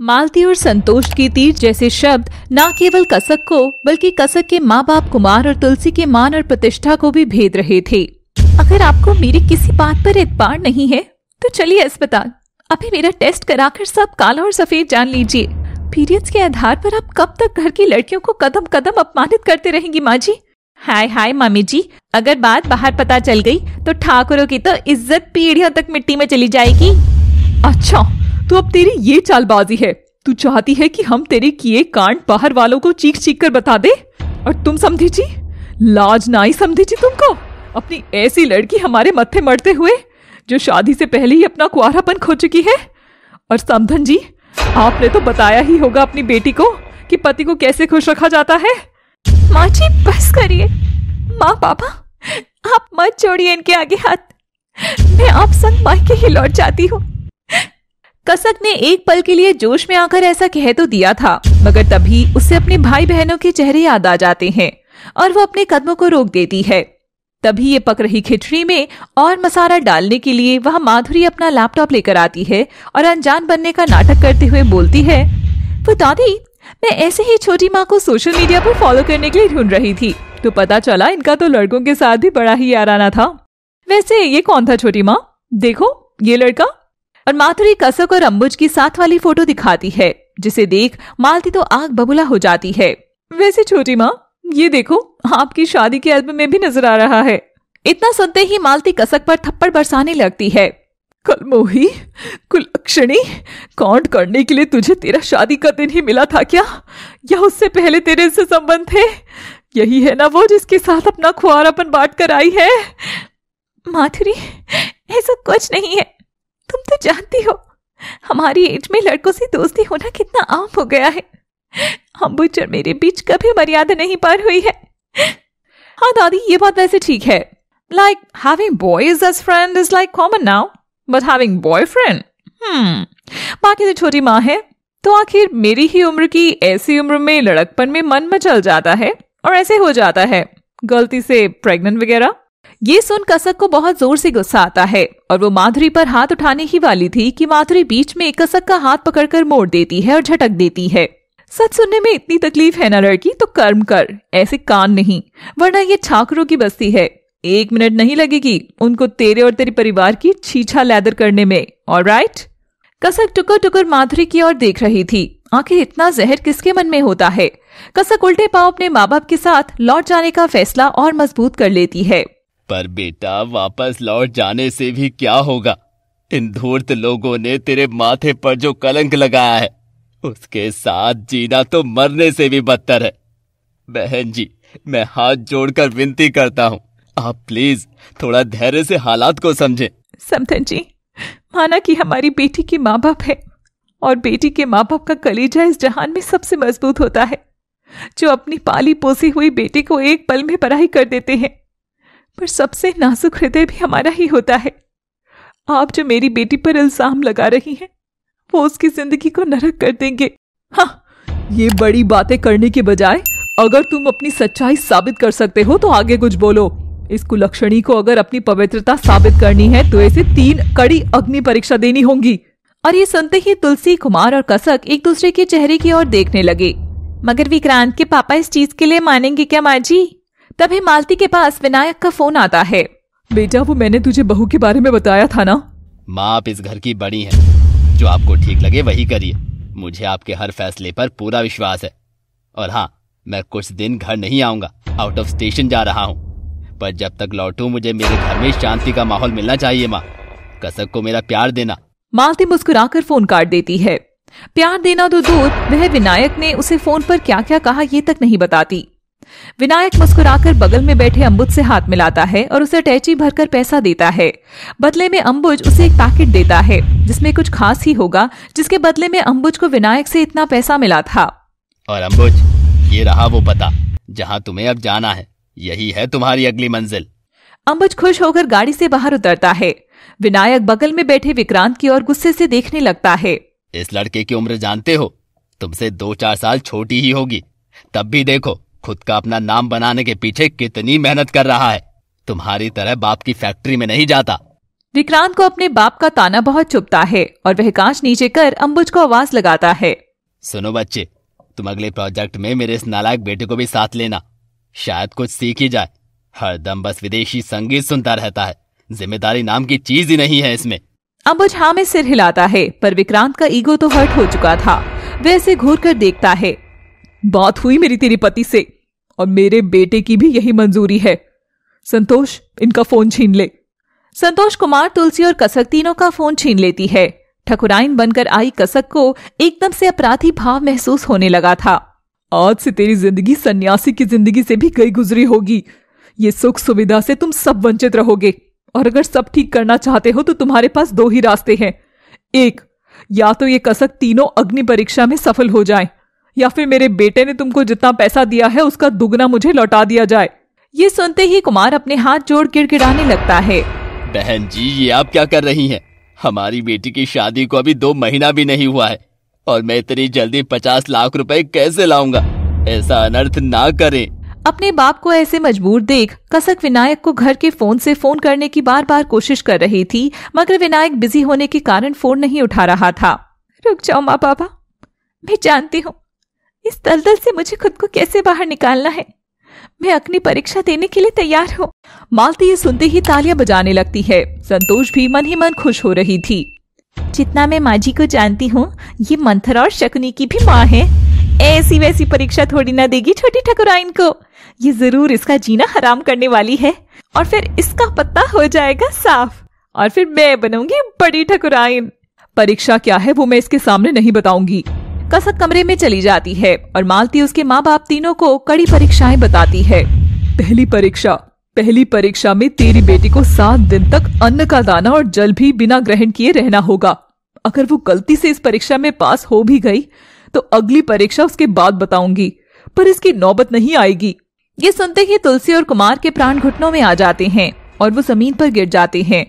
मालती और संतोष की तीर जैसे शब्द न केवल कसक को बल्कि कसक के माँ बाप कुमार और तुलसी के मान और प्रतिष्ठा को भी भेद रहे थे अगर आपको मेरी किसी बात पर एतबार नहीं है तो चलिए अस्पताल अभी मेरा टेस्ट कराकर सब काला और सफेद जान लीजिए पीरियड्स के आधार पर आप कब तक घर की लड़कियों को कदम कदम अपमानित करते रहेंगी माँ जी हाय हाय मामी जी अगर बात बाहर पता चल गई तो ठाकुरों की तो इज्जत पीढ़ियों तक मिट्टी में चली जाएगी अच्छा तो अब तेरी ये चालबाजी है तू चाहती है कि हम तेरे किए कांड बाहर वालों को चीख चीख कर बता दे और तुम समझी जी लाज ना ही समझी जी तुमको अपनी ऐसी लड़की हमारे मत्थे मरते हुए जो शादी से पहले ही अपना कुआरापन खो चुकी है और समधन जी आपने तो बताया ही होगा अपनी बेटी को कि पति को कैसे खुश रखा जाता है माँ जी बस करिए माँ पापा आप मत छोड़िए इनके आगे हाथ मैं आप संग के ही लौट जाती हूँ कसक ने एक पल के लिए जोश में आकर ऐसा कह तो दिया था मगर तभी उससे अपने भाई बहनों के चेहरे याद आ जाते हैं और वो अपने कदमों को रोक देती है तभी ये पक रही खिचड़ी में और मसाला डालने के लिए वह माधुरी अपना लैपटॉप लेकर आती है और अनजान बनने का नाटक करते हुए बोलती है वो दादी मैं ऐसे ही छोटी माँ को सोशल मीडिया पर फॉलो करने के लिए ढूंढ रही थी तो पता चला इनका तो लड़कों के साथ भी बड़ा ही आराना था वैसे ये कौन था छोटी माँ देखो ये लड़का और माथुरी कसक और अम्बुज की साथ वाली फोटो दिखाती है जिसे देख मालती तो आग बबूला हो जाती है वैसे छोटी माँ ये देखो आपकी शादी के एल्बम में भी नजर आ रहा है इतना सुनते ही मालती कसक पर थप्पड़ बरसाने लगती है कलमोही कुलक्षणी काउंट करने के लिए तुझे तेरा शादी का दिन ही मिला था क्या या उससे पहले तेरे से संबंध थे यही है ना वो जिसके साथ अपना खुआरापन बांट कर आई है माथुरी ऐसा कुछ नहीं है तुम तो जानती हो हमारी एज में लड़कों से दोस्ती होना कितना आम हो गया है अम्बुज और मेरे बीच कभी मर्यादा नहीं पार हुई है हाँ दादी ये बात वैसे ठीक है like having boys as friend is like common now but having boyfriend बाकी तो छोटी माँ है तो आखिर मेरी ही उम्र की ऐसी उम्र में लड़कपन में मन मचल जाता है और ऐसे हो जाता है गलती से प्रेग्नेंट वगैरह ये सुन कसक को बहुत जोर से गुस्सा आता है और वो माधुरी पर हाथ उठाने ही वाली थी कि माधुरी बीच में कसक का हाथ पकड़कर मोड़ देती है और झटक देती है सच सुनने में इतनी तकलीफ है ना लड़की तो कर्म कर ऐसे कान नहीं वरना ये छाकरों की बस्ती है एक मिनट नहीं लगेगी उनको तेरे और तेरे परिवार की छीछा लैदर करने में और राइट कसक टुकर टुकर माधुरी की ओर देख रही थी आखिर इतना जहर किसके मन में होता है कसक उल्टे पाव अपने माँ बाप के साथ लौट जाने का फैसला और मजबूत कर लेती है पर बेटा वापस लौट जाने से भी क्या होगा इन धूर्त लोगों ने तेरे माथे पर जो कलंक लगाया है उसके साथ जीना तो मरने से भी बदतर है बहन जी मैं हाथ जोड़कर विनती करता हूँ आप प्लीज थोड़ा धैर्य से हालात को समझे समथन जी माना कि हमारी बेटी के माँ बाप है और बेटी के माँ बाप का कलेजा इस जहान में सबसे मजबूत होता है जो अपनी पाली पोसी हुई बेटी को एक पल में पराही कर देते हैं पर सबसे नाजुक हृदय भी हमारा ही होता है आप जो मेरी बेटी पर इल्जाम लगा रही हैं वो उसकी जिंदगी को नरक कर देंगे हाँ ये बड़ी बातें करने के बजाय अगर तुम अपनी सच्चाई साबित कर सकते हो तो आगे कुछ बोलो इस कुलक्षणी को अगर अपनी पवित्रता साबित करनी है तो इसे तीन कड़ी अग्नि परीक्षा देनी होगी और ये सुनते ही तुलसी कुमार और कसक एक दूसरे के चेहरे की ओर देखने लगे मगर विक्रांत के पापा इस चीज के लिए मानेंगे क्या माँ जी तभी मालती के पास विनायक का फोन आता है बेटा वो मैंने तुझे बहू के बारे में बताया था ना माँ आप इस घर की बड़ी है जो आपको ठीक लगे वही करिए मुझे आपके हर फैसले पर पूरा विश्वास है और हाँ मैं कुछ दिन घर नहीं आऊंगा आउट ऑफ स्टेशन जा रहा हूँ पर जब तक लौटू मुझे मेरे घर में शांति का माहौल मिलना चाहिए माँ कसक को मेरा प्यार देना मालती मुस्कुराकर फोन काट देती है प्यार देना तो दूर वह विनायक ने उसे फोन पर क्या क्या कहा ये तक नहीं बताती विनायक मुस्कुराकर बगल में बैठे अम्बुज से हाथ मिलाता है और उसे अटैची भरकर पैसा देता है बदले में अम्बुज उसे एक पैकेट देता है जिसमें कुछ खास ही होगा जिसके बदले में अम्बुज को विनायक से इतना पैसा मिला था और अम्बुज ये रहा वो पता जहाँ तुम्हें अब जाना है यही है तुम्हारी अगली मंजिल अम्बुज खुश होकर गाड़ी से बाहर उतरता है विनायक बगल में बैठे विक्रांत की ओर गुस्से से देखने लगता है इस लड़के की उम्र जानते हो तुमसे दो चार साल छोटी ही होगी तब भी देखो खुद का अपना नाम बनाने के पीछे कितनी मेहनत कर रहा है तुम्हारी तरह बाप की फैक्ट्री में नहीं जाता विक्रांत को अपने बाप का ताना बहुत चुपता है और वह कांच नीचे कर अम्बुज को आवाज लगाता है सुनो बच्चे तुम अगले प्रोजेक्ट में मेरे इस नालायक बेटे को भी साथ लेना शायद कुछ सीख ही जाए हरदम बस विदेशी संगीत सुनता रहता है जिम्मेदारी नाम की चीज ही नहीं है इसमें अम्बुज हाँ में सिर हिलाता है पर विक्रांत का ईगो तो हर्ट हो चुका था वह इसे घूर कर देखता है बात हुई मेरी तेरी पति से और मेरे बेटे की भी यही मंजूरी है संतोष इनका फोन छीन ले संतोष कुमार तुलसी और कसक तीनों का फोन छीन लेती है ठकुराइन बनकर आई कसक को एकदम से अपराधी भाव महसूस होने लगा था आज से तेरी जिंदगी सन्यासी की जिंदगी से भी गई गुजरी होगी ये सुख सुविधा से तुम सब वंचित रहोगे और अगर सब ठीक करना चाहते हो तो तुम्हारे पास दो ही रास्ते हैं एक या तो ये कसक तीनों अग्नि परीक्षा में सफल हो जाए या फिर मेरे बेटे ने तुमको जितना पैसा दिया है उसका दुगना मुझे लौटा दिया जाए ये सुनते ही कुमार अपने हाथ जोड़ किड़किड़ाने लगता है बहन जी ये आप क्या कर रही हैं? हमारी बेटी की शादी को अभी दो महीना भी नहीं हुआ है और मैं इतनी जल्दी पचास लाख रुपए कैसे लाऊंगा ऐसा अनर्थ ना करें अपने बाप को ऐसे मजबूर देख कसक विनायक को घर के फोन से फोन करने की बार बार कोशिश कर रही थी मगर विनायक बिजी होने के कारण फोन नहीं उठा रहा था रुक जाओ माँ बाबा मैं जानती हूँ इस दलदल से मुझे खुद को कैसे बाहर निकालना है मैं अपनी परीक्षा देने के लिए तैयार हूँ मालती ये सुनते ही तालियां बजाने लगती है संतोष भी मन ही मन खुश हो रही थी जितना मैं माँ जी को जानती हूँ ये मंथर और शकुनी की भी माँ है ऐसी वैसी परीक्षा थोड़ी ना देगी छोटी ठकुराइन को ये जरूर इसका जीना हराम करने वाली है और फिर इसका पत्ता हो जाएगा साफ और फिर मैं बनूंगी बड़ी ठकुराइन परीक्षा क्या है वो मैं इसके सामने नहीं बताऊंगी कसक कमरे में चली जाती है और मालती उसके माँ बाप तीनों को कड़ी परीक्षाएं बताती है पहली परीक्षा पहली परीक्षा में तेरी बेटी को सात दिन तक अन्न का दाना और जल भी बिना ग्रहण किए रहना होगा अगर वो गलती से इस परीक्षा में पास हो भी गई तो अगली परीक्षा उसके बाद बताऊंगी पर इसकी नौबत नहीं आएगी ये सुनते ही तुलसी और कुमार के प्राण घुटनों में आ जाते हैं और वो जमीन पर गिर जाते हैं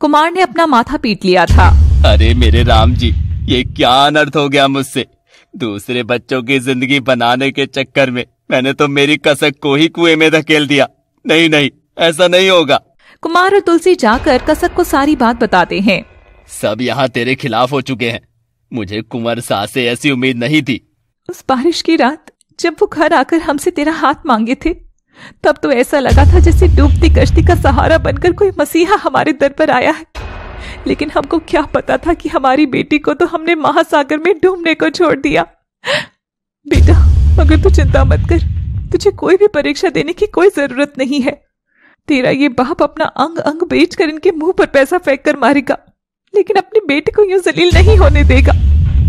कुमार ने अपना माथा पीट लिया था अरे मेरे राम जी ये क्या अनर्थ हो गया मुझसे दूसरे बच्चों की जिंदगी बनाने के चक्कर में मैंने तो मेरी कसक को ही कुएं में धकेल दिया नहीं नहीं ऐसा नहीं होगा कुमार और तुलसी जाकर कसक को सारी बात बताते हैं सब यहाँ तेरे खिलाफ हो चुके हैं मुझे कुंवर सा से ऐसी उम्मीद नहीं थी उस बारिश की रात जब वो घर आकर हमसे तेरा हाथ मांगे थे तब तो ऐसा लगा था जैसे डूबती कश्ती का सहारा बनकर कोई मसीहा हमारे दर पर आया है लेकिन हमको क्या पता था कि हमारी बेटी को तो हमने महासागर में डूबने को छोड़ दिया बेटा मगर तू चिंता मत कर तुझे कोई भी परीक्षा देने की कोई जरूरत नहीं है तेरा ये बाप अपना अंग अंग बेच कर इनके मुंह पर पैसा फेंक कर मारेगा लेकिन अपनी बेटी को यूं जलील नहीं होने देगा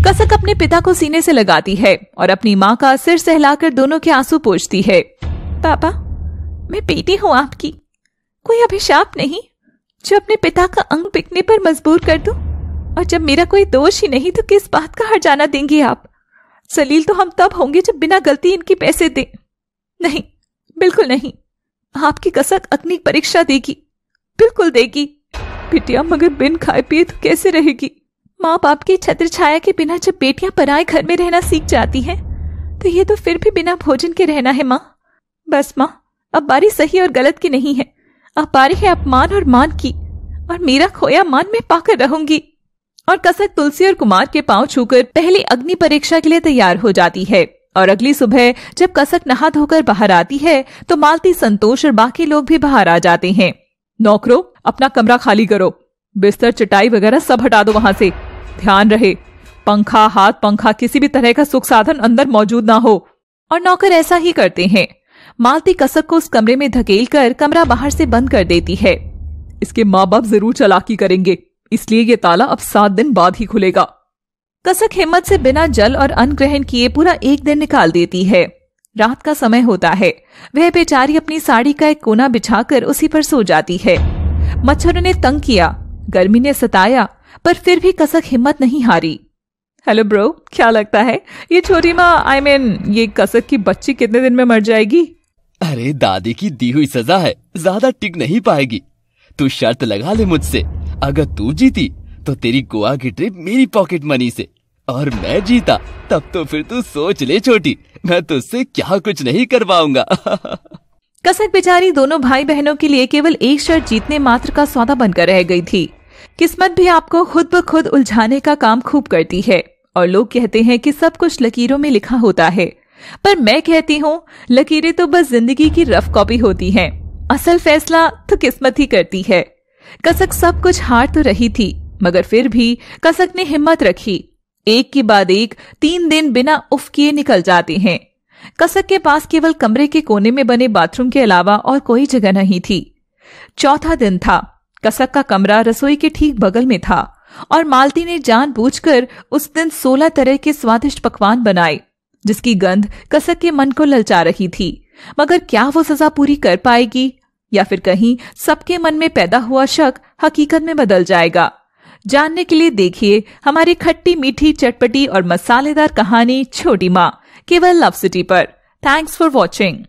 कसक अपने पिता को सीने से लगाती है और अपनी माँ का सिर सहलाकर दोनों के आंसू पोछती है पापा मैं बेटी हूँ आपकी कोई अभिशाप नहीं जो अपने पिता का अंग बिकने पर मजबूर कर दूं और जब मेरा कोई दोष ही नहीं तो किस बात का हर जाना देंगी आप सलील तो हम तब होंगे जब बिना गलती इनकी पैसे दें नहीं बिल्कुल नहीं आपकी कसक अग्नि परीक्षा देगी बिल्कुल देगी बिटिया मगर बिन खाए पिए तो कैसे रहेगी माँ बाप की छत्र छाया के बिना जब बेटियां पराए घर में रहना सीख जाती हैं तो ये तो फिर भी बिना भोजन के रहना है माँ बस माँ अब बारी सही और गलत की नहीं है अपारी है अपमान और मान की और मेरा खोया मान में पाकर रहूंगी और कसक तुलसी और कुमार के पांव छूकर पहली अग्नि परीक्षा के लिए तैयार हो जाती है और अगली सुबह जब कसक नहा धोकर बाहर आती है तो मालती संतोष और बाकी लोग भी बाहर आ जाते हैं नौकरों अपना कमरा खाली करो बिस्तर चटाई वगैरह सब हटा दो वहां से ध्यान रहे पंखा हाथ पंखा किसी भी तरह का सुख साधन अंदर मौजूद ना हो और नौकर ऐसा ही करते हैं मालती कसक को उस कमरे में धकेल कर कमरा बाहर से बंद कर देती है इसके माँ बाप जरूर चलाकी करेंगे इसलिए ये ताला अब सात दिन बाद ही खुलेगा कसक हिम्मत से बिना जल और अन्न ग्रहण किए पूरा एक दिन निकाल देती है रात का समय होता है वह बेचारी अपनी साड़ी का एक कोना बिछाकर उसी पर सो जाती है मच्छरों ने तंग किया गर्मी ने सताया पर फिर भी कसक हिम्मत नहीं हारी हेलो ब्रो क्या लगता है ये छोटी माँ आई I मीन mean, ये कसक की बच्ची कितने दिन में मर जाएगी अरे दादी की दी हुई सजा है ज्यादा टिक नहीं पाएगी तू शर्त लगा ले मुझसे अगर तू जीती तो तेरी गोवा की ट्रिप मेरी पॉकेट मनी से और मैं जीता तब तो फिर तू सोच ले छोटी मैं तुझसे क्या कुछ नहीं करवाऊंगा कसक बेचारी दोनों भाई बहनों के लिए केवल एक शर्त जीतने मात्र का सौदा बनकर रह गई थी किस्मत भी आपको खुद ब खुद उलझाने का काम खूब करती है और लोग कहते हैं कि सब कुछ लकीरों में लिखा होता है पर मैं कहती हूँ लकीरें तो बस जिंदगी की रफ कॉपी होती हैं असल फैसला तो किस्मत ही करती है कसक सब कुछ हार तो रही थी मगर फिर भी कसक ने हिम्मत रखी एक के बाद एक तीन दिन बिना उफ किए निकल जाते हैं कसक के पास केवल कमरे के कोने में बने बाथरूम के अलावा और कोई जगह नहीं थी चौथा दिन था कसक का कमरा रसोई के ठीक बगल में था और मालती ने जानबूझकर उस दिन सोलह तरह के स्वादिष्ट पकवान बनाए जिसकी गंध कसक के मन को ललचा रही थी मगर क्या वो सजा पूरी कर पाएगी या फिर कहीं सबके मन में पैदा हुआ शक हकीकत में बदल जाएगा जानने के लिए देखिए हमारी खट्टी मीठी चटपटी और मसालेदार कहानी छोटी माँ केवल लव सिटी पर थैंक्स फॉर वॉचिंग